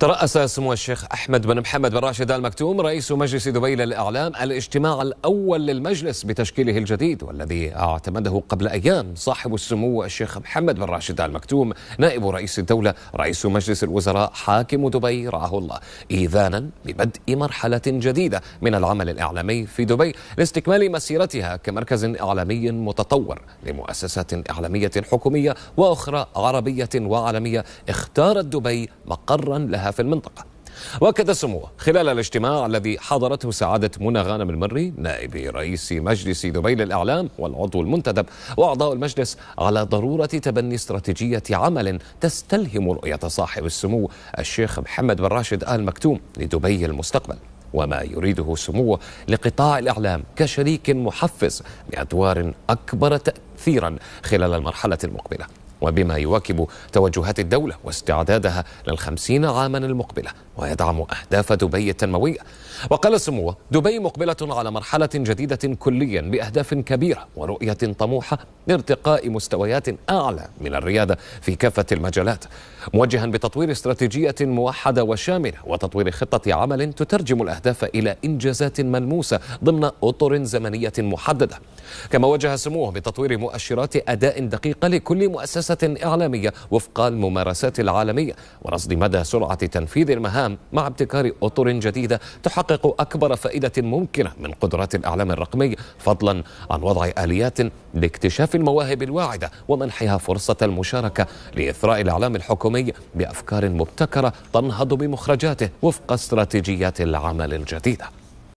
ترأس سمو الشيخ أحمد بن محمد بن راشد آل مكتوم رئيس مجلس دبي للإعلام الاجتماع الأول للمجلس بتشكيله الجديد والذي اعتمده قبل أيام صاحب السمو الشيخ محمد بن راشد آل مكتوم نائب رئيس الدولة رئيس مجلس الوزراء حاكم دبي رعاه الله إيذانا ببدء مرحلة جديدة من العمل الإعلامي في دبي لاستكمال مسيرتها كمركز إعلامي متطور لمؤسسات إعلامية حكومية وأخرى عربية وعالمية اختارت دبي مقرا لها في المنطقة واكد سموه خلال الاجتماع الذي حضرته سعاده منى غانم المري نائب رئيس مجلس دبي للاعلام والعضو المنتدب واعضاء المجلس على ضروره تبني استراتيجيه عمل تستلهم رؤيه صاحب السمو الشيخ محمد بن راشد ال مكتوم لدبي المستقبل وما يريده سموه لقطاع الاعلام كشريك محفز بادوار اكبر تاثيرا خلال المرحله المقبله وبما يواكب توجهات الدولة واستعدادها للخمسين عاما المقبلة ويدعم أهداف دبي التنموية وقال سموه دبي مقبلة على مرحلة جديدة كليا بأهداف كبيرة ورؤية طموحة لارتقاء مستويات أعلى من الريادة في كافة المجالات موجها بتطوير استراتيجية موحدة وشاملة وتطوير خطة عمل تترجم الأهداف إلى إنجازات ملموسة ضمن أطر زمنية محددة كما وجه سموه بتطوير مؤشرات أداء دقيقة لكل مؤسسة سياسة إعلامية وفق الممارسات العالمية ورصد مدى سرعة تنفيذ المهام مع ابتكار أطر جديدة تحقق أكبر فائدة ممكنة من قدرات الإعلام الرقمي فضلا عن وضع آليات لاكتشاف المواهب الواعدة ومنحها فرصة المشاركة لإثراء الإعلام الحكومي بأفكار مبتكرة تنهض بمخرجاته وفق استراتيجيات العمل الجديده